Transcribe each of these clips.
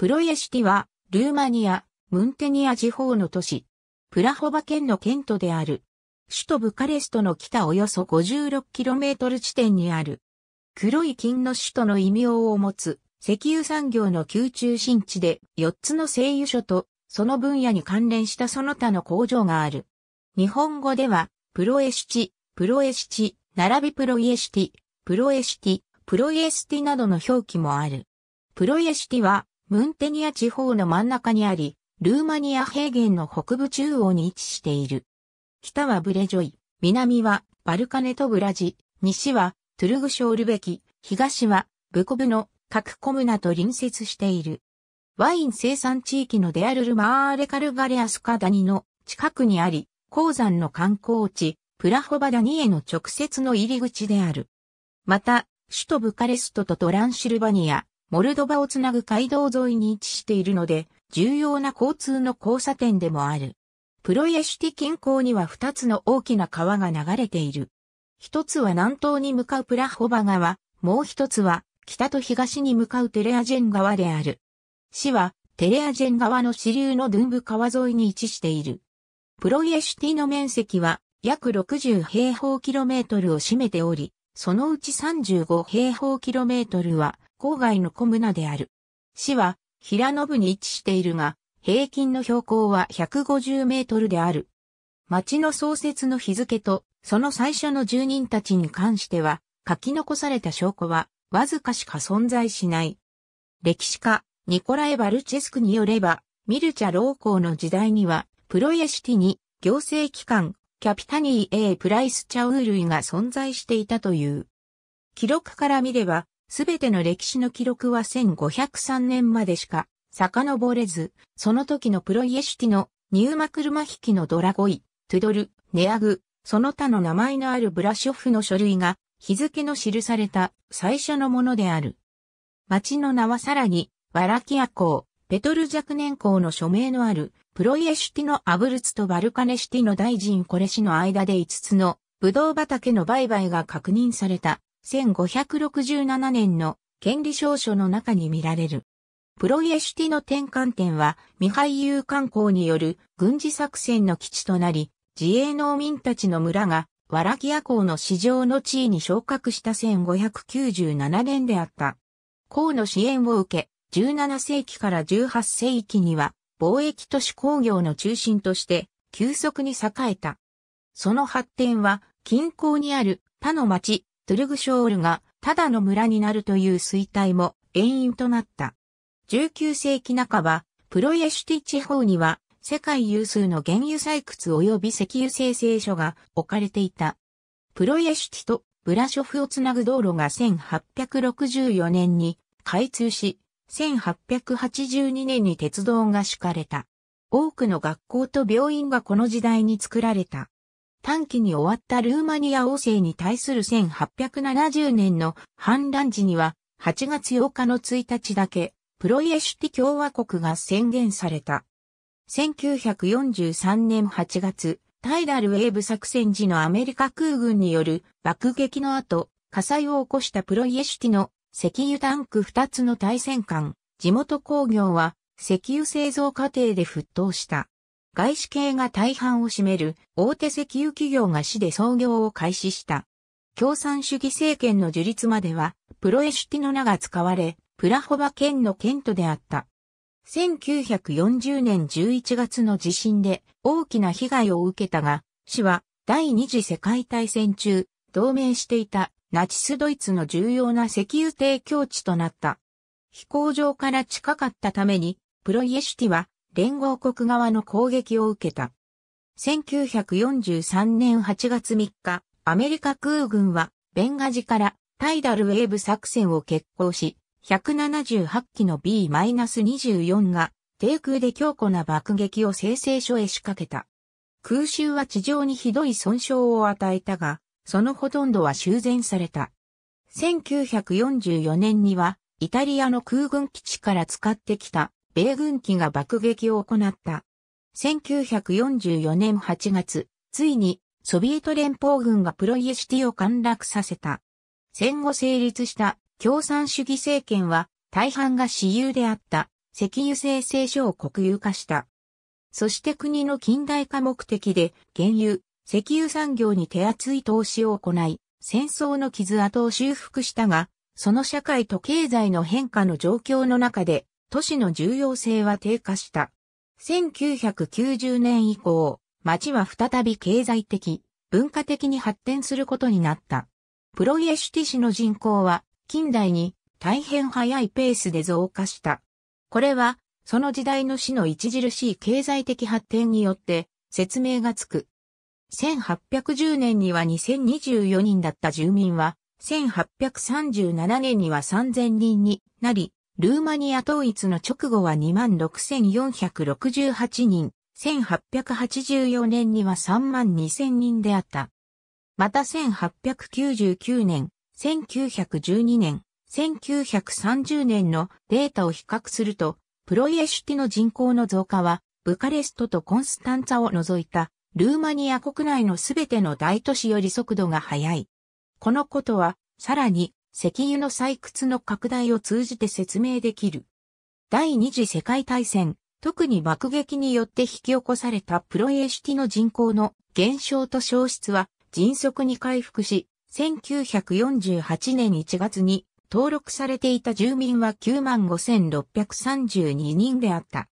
プロイエシティは、ルーマニア、ムンテニア地方の都市、プラホバ県の県都である。首都ブカレストの北およそ 56km 地点にある。黒い金の首都の異名を持つ、石油産業の宮中心地で4つの製油所と、その分野に関連したその他の工場がある。日本語では、プロエシティ、プロエシティ、並びプロイエシティ、プロエシティ、プロイエシティなどの表記もある。プロイエシティは、ムンテニア地方の真ん中にあり、ルーマニア平原の北部中央に位置している。北はブレジョイ、南はバルカネとブラジ、西はトゥルグショールベキ、東はブコブの各コムナと隣接している。ワイン生産地域のデアルルマーレカルガレアスカダニの近くにあり、鉱山の観光地、プラホバダニへの直接の入り口である。また、首都ブカレストとトランシルバニア、モルドバをつなぐ街道沿いに位置しているので、重要な交通の交差点でもある。プロイエシュティ近郊には2つの大きな川が流れている。一つは南東に向かうプラホバ川、もう一つは北と東に向かうテレアジェン川である。市はテレアジェン川の支流のドゥンブ川沿いに位置している。プロイエシュティの面積は約60平方キロメートルを占めており、そのうち35平方キロメートルは郊外の小村である。市は平野部に位置しているが、平均の標高は150メートルである。町の創設の日付と、その最初の住人たちに関しては、書き残された証拠は、わずかしか存在しない。歴史家、ニコライ・バルチェスクによれば、ミルチャ老公の時代には、プロエシティに、行政機関、キャピタニー A プライスチャウーイが存在していたという。記録から見れば、すべての歴史の記録は1503年までしか遡れず、その時のプロイエシュティのニューマクルマヒキのドラゴイ、トゥドル、ネアグ、その他の名前のあるブラショフの書類が日付の記された最初のものである。町の名はさらに、ワラキア港、ペトル若年港の署名のある、プロイエシュティのアブルツとバルカネシティの大臣コレ市の間で5つの、ブドウ畑の売買が確認された。1567年の権利証書の中に見られる。プロイエシュティの転換点は未廃有観光による軍事作戦の基地となり、自営農民たちの村がワラキヤ港の市場の地位に昇格した1597年であった。港の支援を受け、17世紀から18世紀には貿易都市工業の中心として急速に栄えた。その発展は近郊にある他の町トゥルグショールがただの村になるという衰退も原因となった。19世紀半ば、プロイエシュティ地方には世界有数の原油採掘及び石油生成所が置かれていた。プロイエシュティとブラショフをつなぐ道路が1864年に開通し、1882年に鉄道が敷かれた。多くの学校と病院がこの時代に作られた。短期に終わったルーマニア王政に対する1870年の反乱時には、8月8日の1日だけ、プロイエシュティ共和国が宣言された。1943年8月、タイダルウェーブ作戦時のアメリカ空軍による爆撃の後、火災を起こしたプロイエシュティの石油タンク2つの対戦艦、地元工業は石油製造過程で沸騰した。外資系が大半を占める大手石油企業が市で創業を開始した。共産主義政権の樹立までは、プロエシュティの名が使われ、プラホバ県の県都であった。1940年11月の地震で大きな被害を受けたが、市は第二次世界大戦中、同盟していたナチスドイツの重要な石油提供地となった。飛行場から近かったために、プロイエシュティは連合国側の攻撃を受けた。1943年8月3日、アメリカ空軍はベンガジからタイダルウェーブ作戦を決行し、178機の B-24 が低空で強固な爆撃を生成所へ仕掛けた。空襲は地上にひどい損傷を与えたが、そのほとんどは修繕された。1944年には、イタリアの空軍基地から使ってきた米軍機が爆撃を行った。1944年8月、ついにソビエト連邦軍がプロイエシティを陥落させた。戦後成立した共産主義政権は大半が私有であった石油生成所を国有化した。そして国の近代化目的で原油、石油産業に手厚い投資を行い、戦争の傷跡を修復したが、その社会と経済の変化の状況の中で都市の重要性は低下した。1990年以降、町は再び経済的、文化的に発展することになった。プロイエシュティ市の人口は近代に大変早いペースで増加した。これは、その時代の市の著しい経済的発展によって説明がつく。1810年には2024人だった住民は、1837年には3000人になり、ルーマニア統一の直後は26,468人、1884年には32,000人であった。また1899年、1912年、1930年のデータを比較すると、プロイエシュティの人口の増加は、ブカレストとコンスタンツァを除いた、ルーマニア国内のすべての大都市より速度が速い。このことは、さらに、石油の採掘の拡大を通じて説明できる。第二次世界大戦、特に爆撃によって引き起こされたプロエシティの人口の減少と消失は迅速に回復し、1948年1月に登録されていた住民は95,632人であった。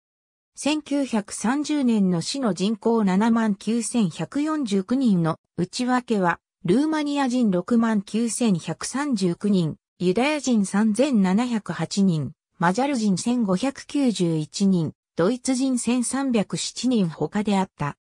1930年の市の人口79,149人の内訳はルーマニア人69,139人、ユダヤ人3708人、マジャル人1591人、ドイツ人1307人他であった。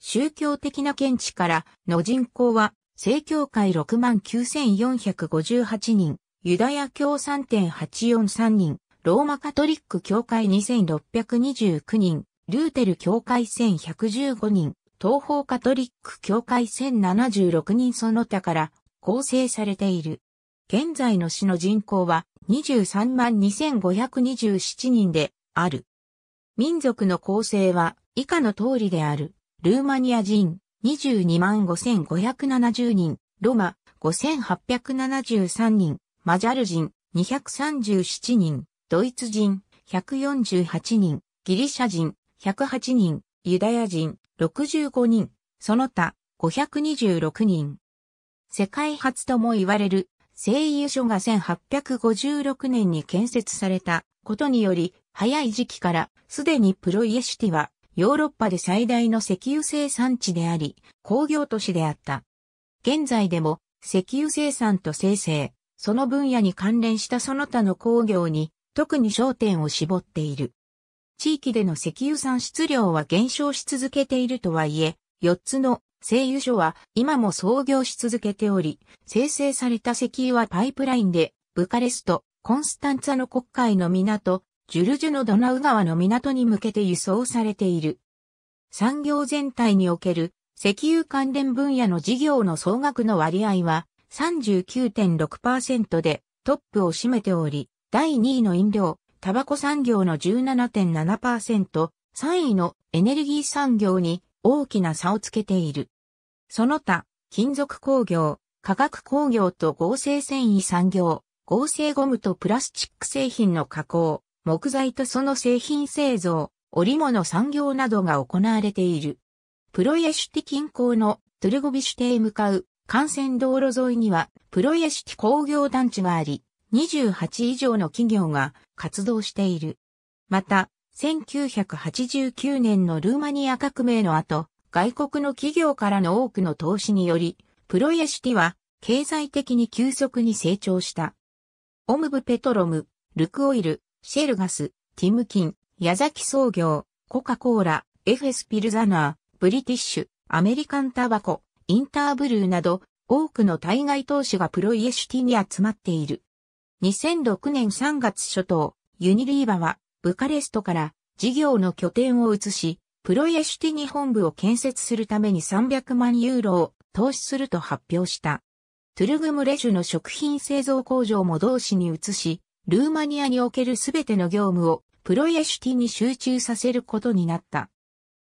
宗教的な見地からの人口は、正教会69,458人、ユダヤ教3.843人、ローマカトリック教会2629人、ルーテル教会1115人、東方カトリック教会1076人その他から構成されている。現在の市の人口は23万2527人である。民族の構成は以下の通りである。ルーマニア人22万5570人、ロマ5873人、マジャル人237人、ドイツ人148人、ギリシャ人108人、ユダヤ人65人、その他526人。世界初とも言われる製油所が1856年に建設されたことにより、早い時期からすでにプロイエシティはヨーロッパで最大の石油生産地であり、工業都市であった。現在でも石油生産と生成、その分野に関連したその他の工業に特に焦点を絞っている。地域での石油産出量は減少し続けているとはいえ、4つの製油所は今も創業し続けており、生成された石油はパイプラインで、ブカレスト、コンスタンツァの国会の港、ジュルジュのドナウ川の港に向けて輸送されている。産業全体における石油関連分野の事業の総額の割合は39.6%でトップを占めており、第2位の飲料、タバコ産業の17.7%、3位のエネルギー産業に大きな差をつけている。その他、金属工業、化学工業と合成繊維産業、合成ゴムとプラスチック製品の加工、木材とその製品製造、織物産業などが行われている。プロイエシュティ近郊のトゥルゴビシュテへ向かう幹線道路沿いにはプロイエシュティ工業団地があり、28以上の企業が活動している。また、1989年のルーマニア革命の後、外国の企業からの多くの投資により、プロイエシティは経済的に急速に成長した。オムブペトロム、ルクオイル、シェルガス、ティムキン、矢崎創業、コカ・コーラ、エフェス・ピルザナー、ブリティッシュ、アメリカンタバコ、インターブルーなど、多くの対外投資がプロイエシティに集まっている。2006年3月初頭、ユニリーバはブカレストから事業の拠点を移し、プロエシュティに本部を建設するために300万ユーロを投資すると発表した。トゥルグムレジュの食品製造工場も同市に移し、ルーマニアにおけるすべての業務をプロエシュティに集中させることになった。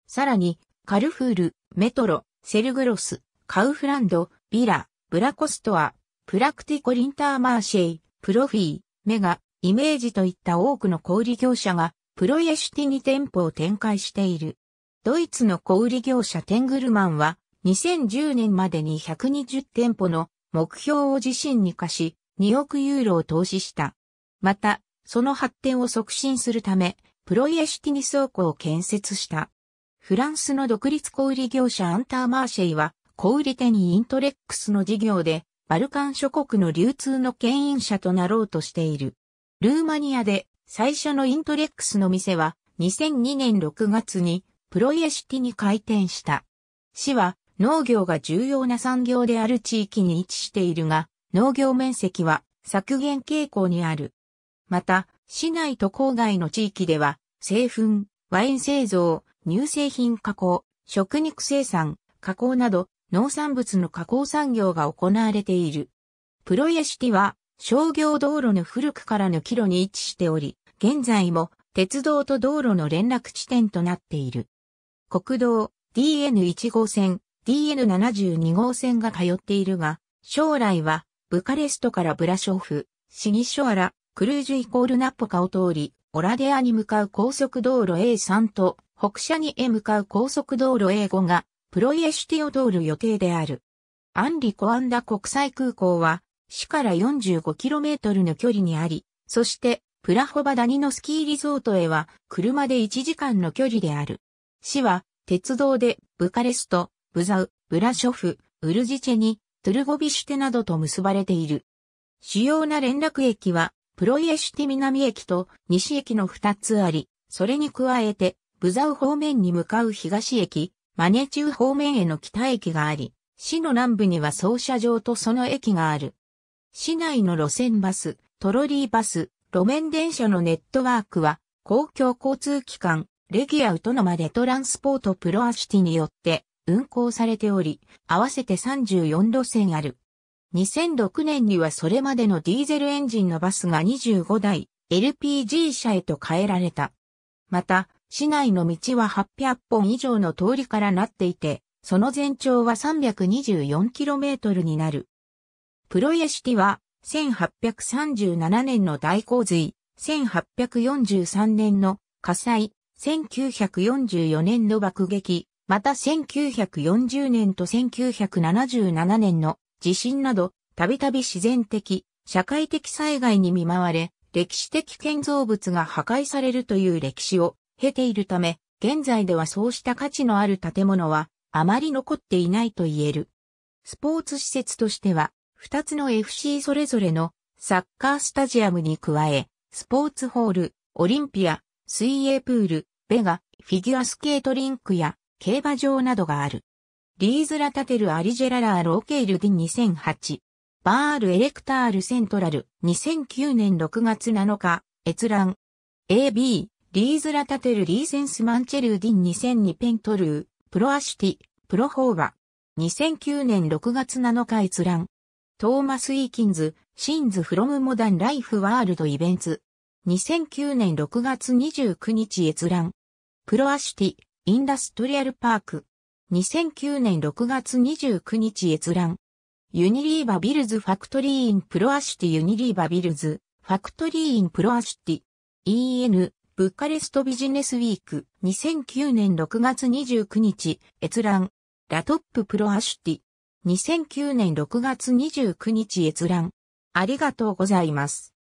さらに、カルフール、メトロ、セルグロス、カウフランド、ビラ、ブラコストア、プラクティコリンターマーシェイ、プロフィー、メガ、イメージといった多くの小売業者が、プロイエシティに店舗を展開している。ドイツの小売業者テングルマンは、2010年までに120店舗の目標を自身に課し、2億ユーロを投資した。また、その発展を促進するため、プロイエシティに倉庫を建設した。フランスの独立小売業者アンターマーシェイは、小売店にイントレックスの事業で、バルカン諸国の流通の牽引者となろうとしている。ルーマニアで最初のイントレックスの店は2002年6月にプロイエシティに開店した。市は農業が重要な産業である地域に位置しているが、農業面積は削減傾向にある。また、市内と郊外の地域では、製粉、ワイン製造、乳製品加工、食肉生産、加工など、農産物の加工産業が行われている。プロイエシティは商業道路の古くからの岐路に位置しており、現在も鉄道と道路の連絡地点となっている。国道 DN1 号線、DN72 号線が通っているが、将来はブカレストからブラショフ、シギショアラ、クルージュイコールナッポカを通り、オラデアに向かう高速道路 A3 と北車にへ向かう高速道路 A5 がプロイエシティを通る予定である。アンリ・コアンダ国際空港は、市から 45km の距離にあり、そして、プラホバダニのスキーリゾートへは、車で1時間の距離である。市は、鉄道で、ブカレスト、ブザウ、ブラショフ、ウルジチェニ、トゥルゴビシュテなどと結ばれている。主要な連絡駅は、プロイエシュテ南駅と西駅の2つあり、それに加えて、ブザウ方面に向かう東駅、マネ中方面への北駅があり、市の南部には操車場とその駅がある。市内の路線バス、トロリーバス、路面電車のネットワークは、公共交通機関、レギアウトのマレトランスポートプロアシティによって運行されており、合わせて34路線ある。2006年にはそれまでのディーゼルエンジンのバスが25台、LPG 車へと変えられた。また、市内の道は800本以上の通りからなっていて、その全長は 324km になる。プロイエシティは、1837年の大洪水、1843年の火災、1944年の爆撃、また1940年と1977年の地震など、たびたび自然的、社会的災害に見舞われ、歴史的建造物が破壊されるという歴史を経ているため、現在ではそうした価値のある建物はあまり残っていないと言える。スポーツ施設としては、2つの FC それぞれのサッカースタジアムに加え、スポーツホール、オリンピア、水泳プール、ベガ、フィギュアスケートリンクや競馬場などがある。リーズラタテルアリジェララーローケールディ2008。バールエレクタールセントラル2009年6月7日、閲覧。AB リーズラタテルリーセンスマンチェルーディン2002ペントルー、プロアシティ、プロホーバ。2009年6月7日閲覧。トーマス・イーキンズ、シンズ・フロム・モダン・ライフ・ワールド・イベンツ。2009年6月29日閲覧。プロアシティ、インダストリアル・パーク。2009年6月29日閲覧。ユニリーバ・ビルズ・ファクトリー・イン・プロアシティ・ユニリーバ・ビルズ、ファクトリー・イン・プロアシティ。EN ブッカレストビジネスウィーク2009年6月29日閲覧ラトッププロアシュティ2009年6月29日閲覧ありがとうございます。